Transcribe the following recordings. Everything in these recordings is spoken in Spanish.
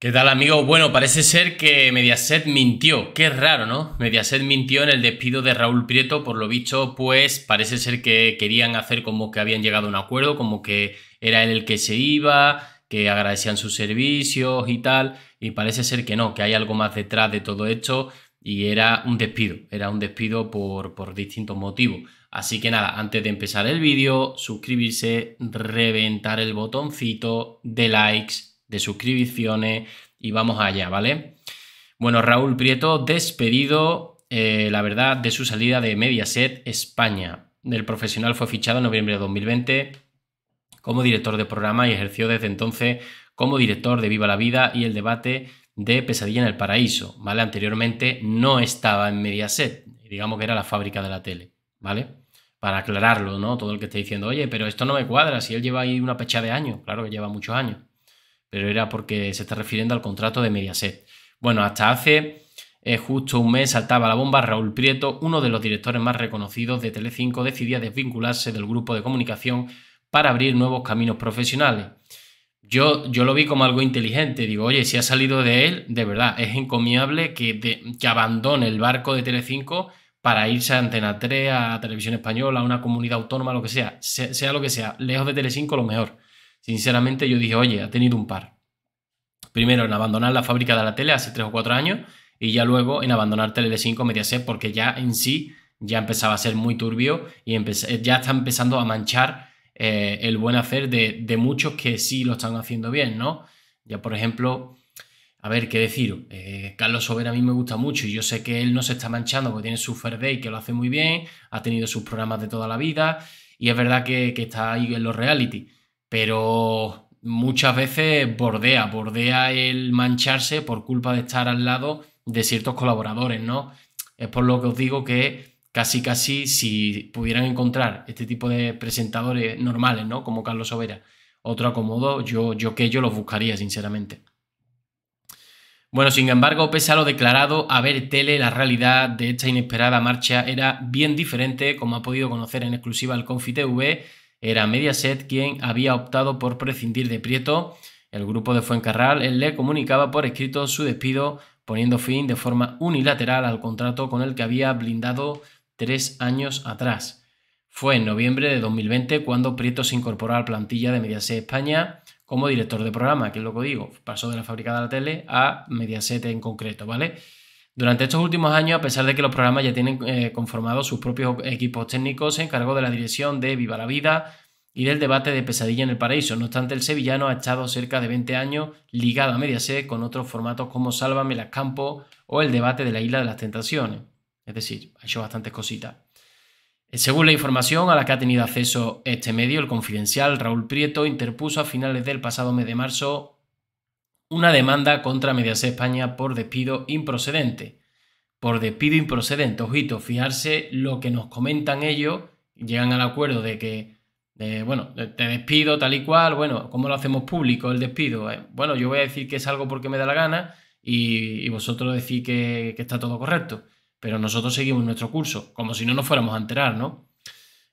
¿Qué tal amigos? Bueno, parece ser que Mediaset mintió. Qué raro, ¿no? Mediaset mintió en el despido de Raúl Prieto, por lo visto, pues parece ser que querían hacer como que habían llegado a un acuerdo, como que era él el que se iba, que agradecían sus servicios y tal, y parece ser que no, que hay algo más detrás de todo esto y era un despido, era un despido por, por distintos motivos. Así que nada, antes de empezar el vídeo, suscribirse, reventar el botoncito de likes de suscripciones y vamos allá, ¿vale? Bueno, Raúl Prieto, despedido, eh, la verdad, de su salida de Mediaset España. El profesional fue fichado en noviembre de 2020 como director de programa y ejerció desde entonces como director de Viva la Vida y el debate de Pesadilla en el Paraíso, ¿vale? Anteriormente no estaba en Mediaset, digamos que era la fábrica de la tele, ¿vale? Para aclararlo, ¿no? Todo el que esté diciendo, oye, pero esto no me cuadra, si él lleva ahí una pecha de años, claro que lleva muchos años pero era porque se está refiriendo al contrato de Mediaset. Bueno, hasta hace eh, justo un mes saltaba la bomba, Raúl Prieto, uno de los directores más reconocidos de Telecinco, decidía desvincularse del grupo de comunicación para abrir nuevos caminos profesionales. Yo, yo lo vi como algo inteligente, digo, oye, si ha salido de él, de verdad, es encomiable que, abandone el barco de Telecinco para irse a Antena 3, a Televisión Española, a una comunidad autónoma, lo que sea, sea, sea lo que sea, lejos de Telecinco lo mejor. Sinceramente yo dije, oye, ha tenido un par. Primero en abandonar la fábrica de la tele hace 3 o 4 años y ya luego en abandonar Tele5 Mediaset porque ya en sí ya empezaba a ser muy turbio y eh, ya está empezando a manchar eh, el buen hacer de, de, muchos que sí lo están haciendo bien, ¿no? Ya por ejemplo, a ver, ¿qué decir? Eh, Carlos Sober a mí me gusta mucho y yo sé que él no se está manchando porque tiene su Fair Day que lo hace muy bien, ha tenido sus programas de toda la vida y es verdad que, que está ahí en los reality pero muchas veces bordea, bordea el mancharse por culpa de estar al lado de ciertos colaboradores, ¿no? Es por lo que os digo que casi casi si pudieran encontrar este tipo de presentadores normales, ¿no? Como Carlos Sobera, otro acomodo, yo, yo que yo los buscaría, sinceramente. Bueno, sin embargo, pese a lo declarado, a ver tele, la realidad de esta inesperada marcha era bien diferente, como ha podido conocer en exclusiva el Confi TV, era Mediaset quien había optado por prescindir de Prieto. El grupo de Fuencarral le comunicaba por escrito su despido, poniendo fin de forma unilateral al contrato con el que había blindado tres años atrás. Fue en noviembre de 2020 cuando Prieto se incorporó a la plantilla de Mediaset España como director de programa, que es lo que digo, pasó de la fábrica de la tele a Mediaset en concreto, ¿vale? Durante estos últimos años, a pesar de que los programas ya tienen eh, conformados sus propios equipos técnicos, se encargó de la dirección de Viva la Vida y del debate de Pesadilla en el Paraíso. No obstante, el sevillano ha estado cerca de 20 años ligado a Mediaset con otros formatos como Sálvame, Las Campos o el debate de la Isla de las Tentaciones. Es decir, ha hecho bastantes cositas. Eh, según la información a la que ha tenido acceso este medio, el confidencial Raúl Prieto interpuso a finales del pasado mes de marzo una demanda contra Mediaset España por despido improcedente. Por despido improcedente, ojito, fiarse lo que nos comentan ellos, llegan al acuerdo de que, bueno, te despido tal y cual, bueno, ¿cómo lo hacemos público el despido? Eh, bueno, yo voy a decir que es algo porque me da la gana y, vosotros decís que, que está todo correcto, pero nosotros seguimos nuestro curso, como si no nos fuéramos a enterar, ¿no?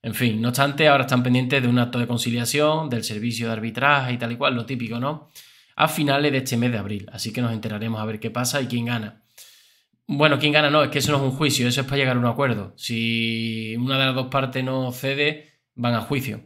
En fin, no obstante, ahora están pendientes de un acto de conciliación, del servicio de arbitraje y tal y cual, lo típico, ¿no? a finales de este mes de abril. Así que nos enteraremos a ver qué pasa y quién gana. Bueno, quién gana no, es que eso no es un juicio, eso es para llegar a un acuerdo. Si una de las dos partes no cede, van a juicio.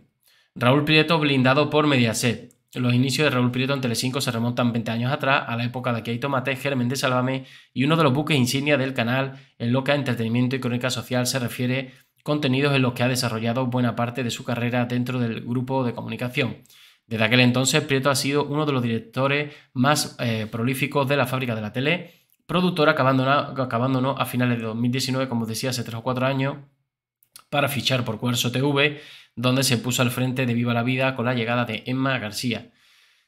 Raúl Prieto blindado por Mediaset. Los inicios de Raúl Prieto en Telecinco se remontan 20 años atrás, a la época de que Mate, Germán Germen de Salvame y uno de los buques insignia del canal en lo que a entretenimiento y crónica social se refiere, contenidos en los que ha desarrollado buena parte de su carrera dentro del grupo de comunicación. Desde aquel entonces, Prieto ha sido uno de los directores más eh, prolíficos de la fábrica de la tele, productora que abandonó, a finales de 2019, como decía, hace tres o cuatro años, para fichar por Cuarzo TV, donde se puso al frente de Viva la Vida con la llegada de Emma García.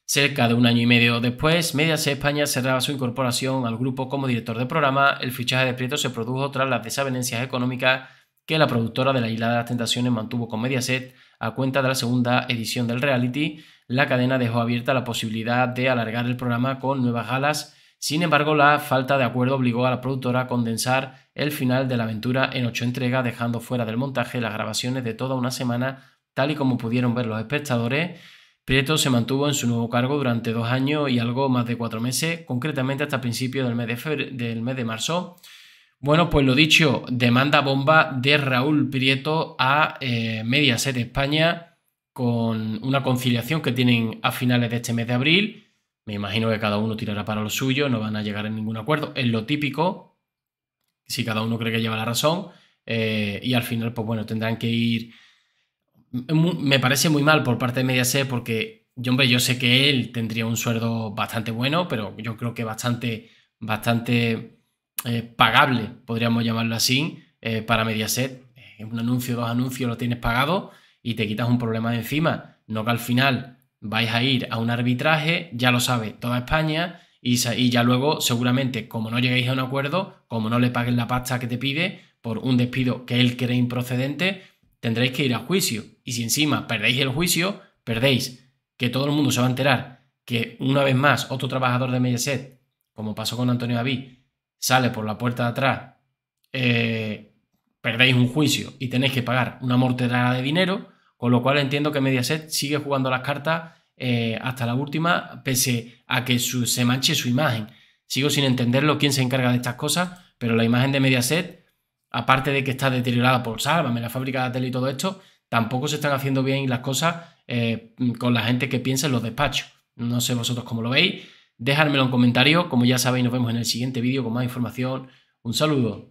Cerca de un año y medio después, Mediaset España cerraba su incorporación al grupo como director de programa. El fichaje de Prieto se produjo tras las desavenencias económicas que la productora de La Isla de las Tentaciones mantuvo con Mediaset a cuenta de la segunda edición del reality, la cadena dejó abierta la posibilidad de alargar el programa con nuevas galas, sin embargo la falta de acuerdo obligó a la productora a condensar el final de la aventura en ocho entregas, dejando fuera del montaje las grabaciones de toda una semana, tal y como pudieron ver los espectadores. Prieto se mantuvo en su nuevo cargo durante dos años y algo más de cuatro meses, concretamente hasta principios del mes de, del mes de marzo. Bueno, pues lo dicho, demanda bomba de Raúl Prieto a eh, Mediaset España con una conciliación que tienen a finales de este mes de abril. Me imagino que cada uno tirará para lo suyo, no van a llegar a ningún acuerdo. Es lo típico, si cada uno cree que lleva la razón. Eh, y al final, pues bueno, tendrán que ir... Me parece muy mal por parte de Mediaset porque, yo, hombre, yo sé que él tendría un sueldo bastante bueno, pero yo creo que bastante, bastante eh, pagable, podríamos llamarlo así, eh, para Mediaset. un anuncio, dos anuncios, lo tienes pagado y te quitas un problema de encima. No que al final vais a ir a un arbitraje, ya lo sabe toda España, y, ya luego seguramente, como no lleguéis a un acuerdo, como no le paguen la pasta que te pide por un despido que él cree improcedente, tendréis que ir a juicio. Y si encima perdéis el juicio, perdéis, que todo el mundo se va a enterar que una vez más otro trabajador de Mediaset, como pasó con Antonio David, sale por la puerta de atrás, eh, perdéis un juicio y tenéis que pagar una morterada de dinero, con lo cual entiendo que Mediaset sigue jugando las cartas eh, hasta la última, pese a que se manche su imagen. Sigo sin entenderlo quién se encarga de estas cosas, pero la imagen de Mediaset, aparte de que está deteriorada por Sálvame, la fábrica de la tele y todo esto, tampoco se están haciendo bien las cosas eh, con la gente que piensa en los despachos. No sé vosotros cómo lo veis. Dejármelo en comentario. Como ya sabéis, nos vemos en el siguiente vídeo con más información. Un saludo.